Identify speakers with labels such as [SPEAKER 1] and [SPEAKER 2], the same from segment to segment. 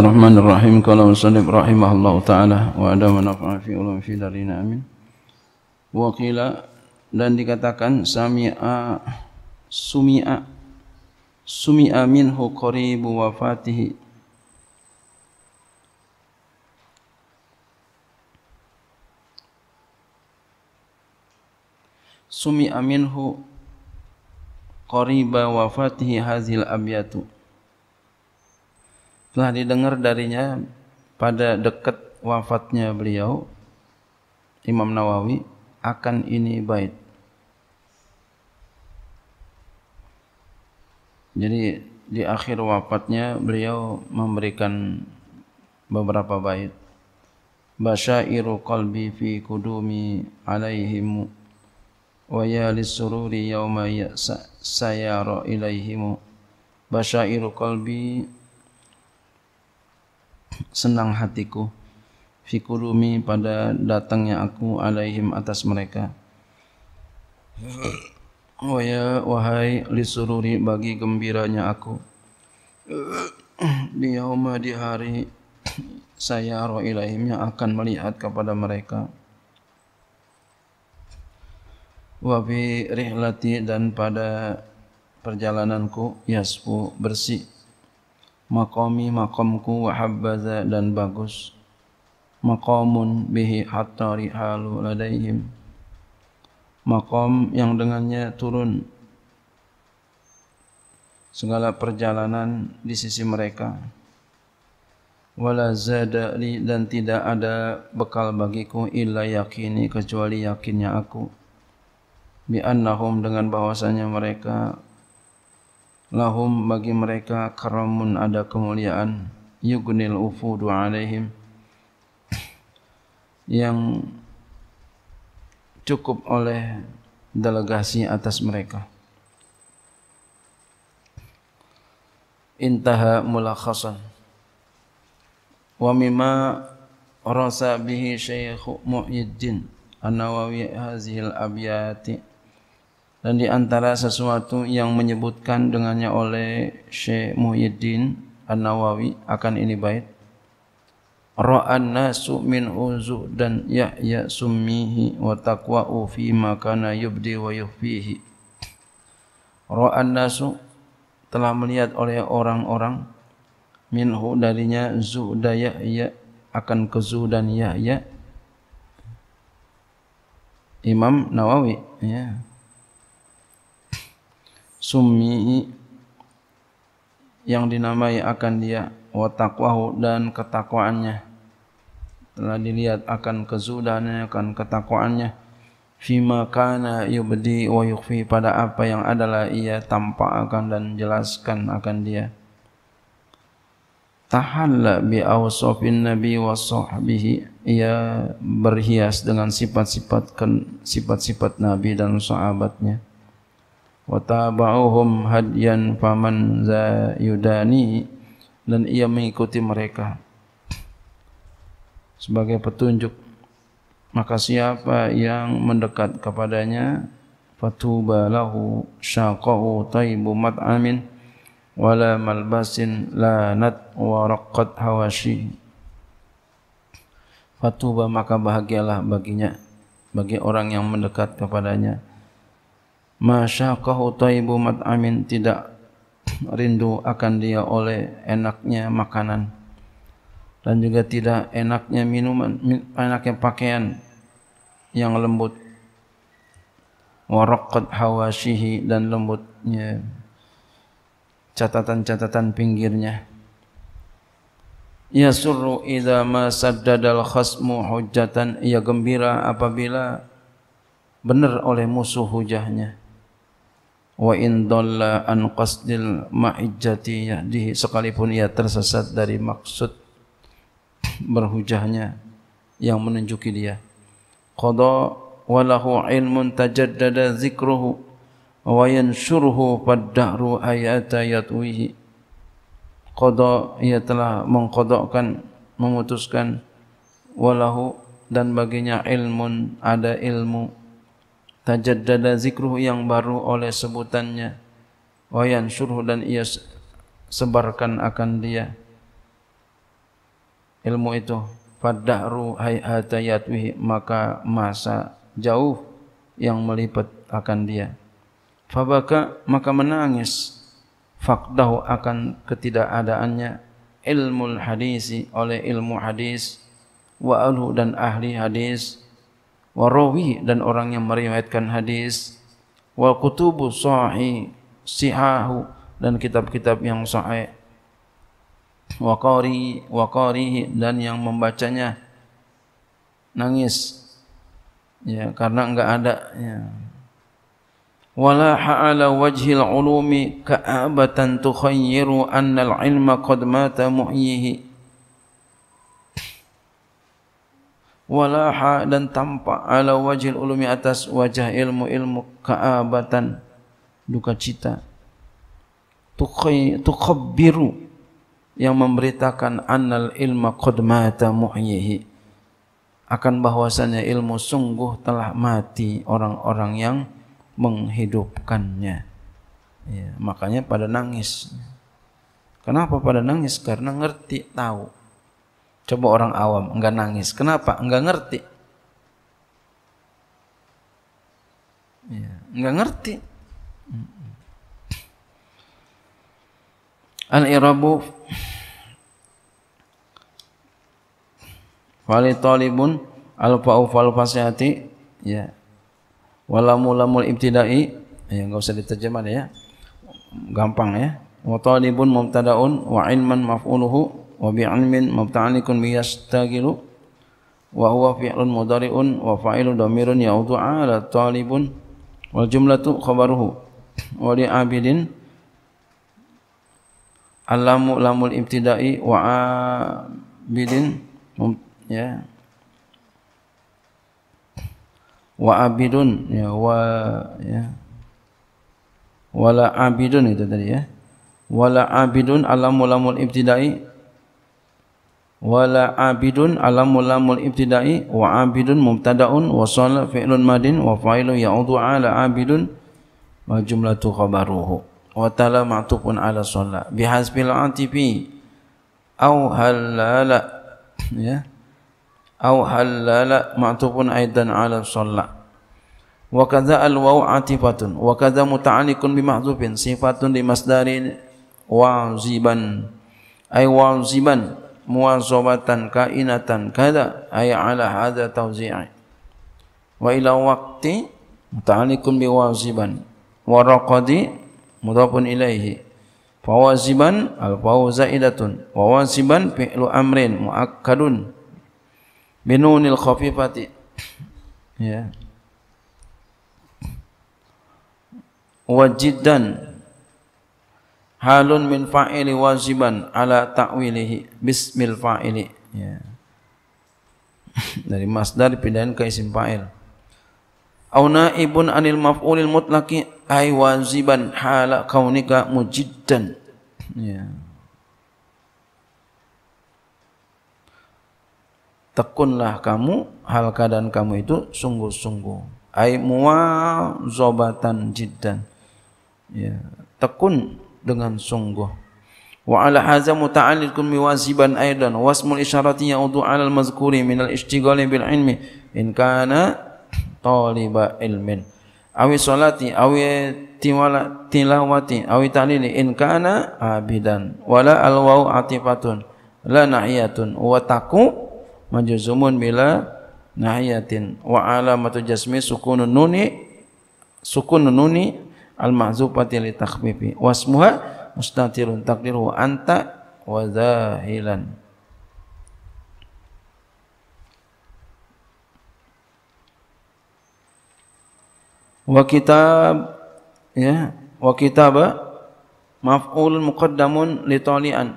[SPEAKER 1] الرحمن الرحيم قال وسلم رحمه الله تعالى وادم ونفع في fi في دارنا امين وقيل dan dikatakan sami'a sumi'a sumi'a minhu qaribu wafatihi sumi'a minhu qariba wafatihi hazil abyatu telah didengar darinya pada dekat wafatnya beliau Imam Nawawi akan ini bait. Jadi di akhir wafatnya beliau memberikan beberapa bait. Basyairu qalbi fi kudumi alaihim wa ya lisururi yauma ya sayara ilaihim. Basyairu qalbi senang hatiku fikurumi pada datangnya aku alaihim atas mereka Oh ya, wahai lisururi bagi gembiranya aku Di yauma di hari saya roh ilaihim yang akan melihat kepada mereka Wabi rihlati dan pada perjalananku Yasfu bersih maqami maqamku wa habbaza dan bagus maqamun bihi hatta rihalu ladaihim maqam yang dengannya turun segala perjalanan di sisi mereka wala dan tidak ada bekal bagiku illa yakini kecuali yakinnya aku bi annahum dengan bahwasannya mereka lahum bagi mereka karamun ada kemuliaan yugnil ufudu alaihim yang cukup oleh delegasi atas mereka intaha mulakhasan wa mimma rasa bihi syekh Muhyiddin An-Nawawi hadhihi dan di antara sesuatu yang menyebutkan dengannya oleh Syekh Muhyiddin An-Nawawi akan ini bait Ra'an nasu min uzu dan ya'ya summihi wa taqwa'u fi ma kana yubdi wa yufihi Ra'an nasu telah melihat oleh orang-orang minhu darinya zu'da ya'ya akan ke kezu dan ya'ya Imam Nawawi ya yeah summi yang dinamai akan dia wa taqwahu dan ketakwaannya telah dilihat akan kezudannya akan ketakwaannya fima kana yubdi wa yukhfi pada apa yang adalah ia tampak akan dan jelaskan akan dia tahalla bi awsafin nabi wa sahbihi ia berhias dengan sifat-sifat sifat-sifat nabi dan sahabatnya watabauhum hadyan faman za yudani dan ia mengikuti mereka sebagai petunjuk maka siapa yang mendekat kepadanya fatuba lahu syaqahu taibu amin wala malbasin la nat wa raqqat hawashi fatuba maka bahagialah baginya bagi orang yang mendekat kepadanya Masyaqahu taibu mat'amin tidak rindu akan dia oleh enaknya makanan dan juga tidak enaknya minuman enaknya pakaian yang lembut waraqat hawasihi dan lembutnya catatan-catatan pinggirnya Ya surru idza ma saddadal khasmu hujjatan ia gembira apabila benar oleh musuh hujahnya wa in dalla an qasdil ma'ijjati yahdi sekalipun ia tersesat dari maksud berhujahnya yang menunjuki dia qada wa lahu ilmun tajaddada dzikruhu wa yansuruhu padda'ru ayata yatwihi qada ia telah mengqadakan memutuskan wa lahu dan baginya ilmun ada ilmu tajaddada zikruh yang baru oleh sebutannya wa yansurhu dan ia sebarkan akan dia ilmu itu fadahru hayata yatwihi maka masa jauh yang melipat akan dia fabaka maka menangis faqdahu akan ketidakadaannya ilmul hadisi oleh ilmu hadis wa alu dan ahli hadis wa dan orang yang meriwayatkan hadis wa kutubu sahih sihahu dan kitab-kitab yang sahih wa qari wa qarihi dan yang membacanya nangis ya karena enggak ada ya wala ha'ala wajhil ulumi ka'abatan tukhayyiru anna al-ilma qad mata mu'yihi walaha dan tanpa ala wajil ulumi atas wajah ilmu ilmu kaabatan duka cita tuqai tuqabbiru yang memberitakan annal ilma qad mata muhyihi akan bahwasannya ilmu sungguh telah mati orang-orang yang menghidupkannya ya, makanya pada nangis kenapa pada nangis karena ngerti tahu Coba orang awam, enggak nangis. Kenapa? Enggak ngerti. Iya, ya, enggak ngerti. Al-irabu Fali talibun alfa'u fal fasihati ya. Walamu lamul ibtidai ya enggak usah diterjemah ya. Gampang ya. Wa talibun mubtada'un wa ilman maf'uluhu wabi'anmin mabta'anikun biyastagilu wa huwa fi'lun mudari'un wa fa'ilu damirun yaudu'a ala talibun wal jumlatu khabaruhu wa li'abidin alamu lamul ibtidai wa abidin ya wa abidun ya wa ya wala abidun itu tadi ya wala abidun alamul lamul ibtidai wala abidun alam lamul ibtidai wa abidun mubtadaun wa sala fi'lun madin wa fa'ilun ya'udhu ala abidun wa jumlatu khabaruhu wa tala ma'tufun ala sala bihasbil atifi au halala ya au halala ma'tufun aidan ala sala wa kadza al waw atifatun wa kadza muta'alliqun bi mahdhufin sifatun li masdarin wa ziban ay wa ziban muazzabatan kainatan kada ay ala hadza tawzi'i wa ila waqti muta'alliqun bi waziban wa raqadi mudafun ilaihi fawaziban al fawzaidatun wa waziban fi'lu amrin muakkadun binunil khafifati ya yeah halun min fa'ili waziban ala ta'wilihi bismil fa'ili ya. dari masdar pindahin ke isim fa'il au naibun anil maf'ulil mutlaki ay waziban hala kaunika mujiddan ya. tekunlah kamu hal keadaan kamu itu sungguh-sungguh ay muwa zobatan jiddan ya. tekun dengan sungguh. Wa ala hadza muta'alliqun bi wasiban aidan wasmul isharati yaudu ala al-mazkuri min al-ishtighali bil ilmi in kana taliba ilmin awi salati awi tiwala tilawati awi tahlili in kana abidan wala al-waw atifatun la nahiyatun wa taqu majzumun bila nahiyatin wa alamatu jazmi sukunun nuni sukunun nuni al-mahzufati li takhfifi wasmuha mustatirun taqdiru anta wa zahilan wa kitab ya wa kitaba maf'ul muqaddamun li tali'an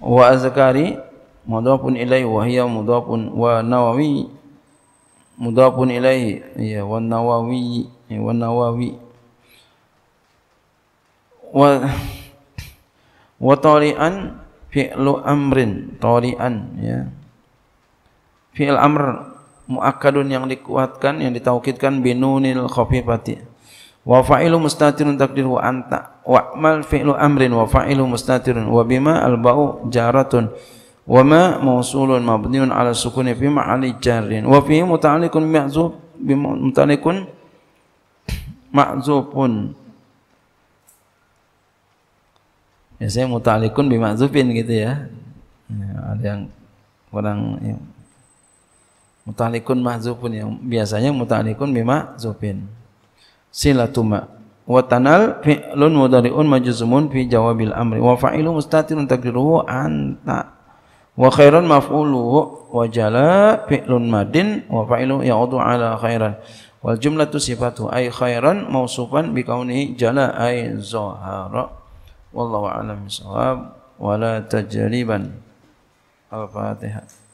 [SPEAKER 1] wa azkari mudafun ilai wa hiya mudafun wa nawawi mudafun ilai ya wa nawawi wa nawawi wa wa tari'an fi'lu amrin tari'an ya fi'l amr muakkadun yang dikuatkan yang ditaukidkan binunil khafifati wa fa'ilu mustatirun takdir wa anta wa mal fi'lu amrin wa fa'ilu mustatirun wa bima al-ba'u jaratun wa ma mausulun mabniun ala sukuni fi ma'ali jarrin wa fihi muta'alliqun ma'zub bi muta'alliqun ma'zuf pun biasanya ya, muta'alikun bi ma'zufin gitu ya. ya ada yang kurang ya. muta'alikun ma'zufun yang biasanya muta'alikun bi ma'zufin silatuma wa tanal fi'lun mudari'un majuzumun fi jawabil amri wa fa'ilu mustatirun takdiruhu anta wa khairan maf'uluhu wa jala fi'lun madin wa fa'ilu ya'udu ala khairan Wal jumlatu sifatu ay khairan mausufan bi kauni jala ay zahara. Wallahu a'lam bishawab wa la tajriban. Al-Fatihah.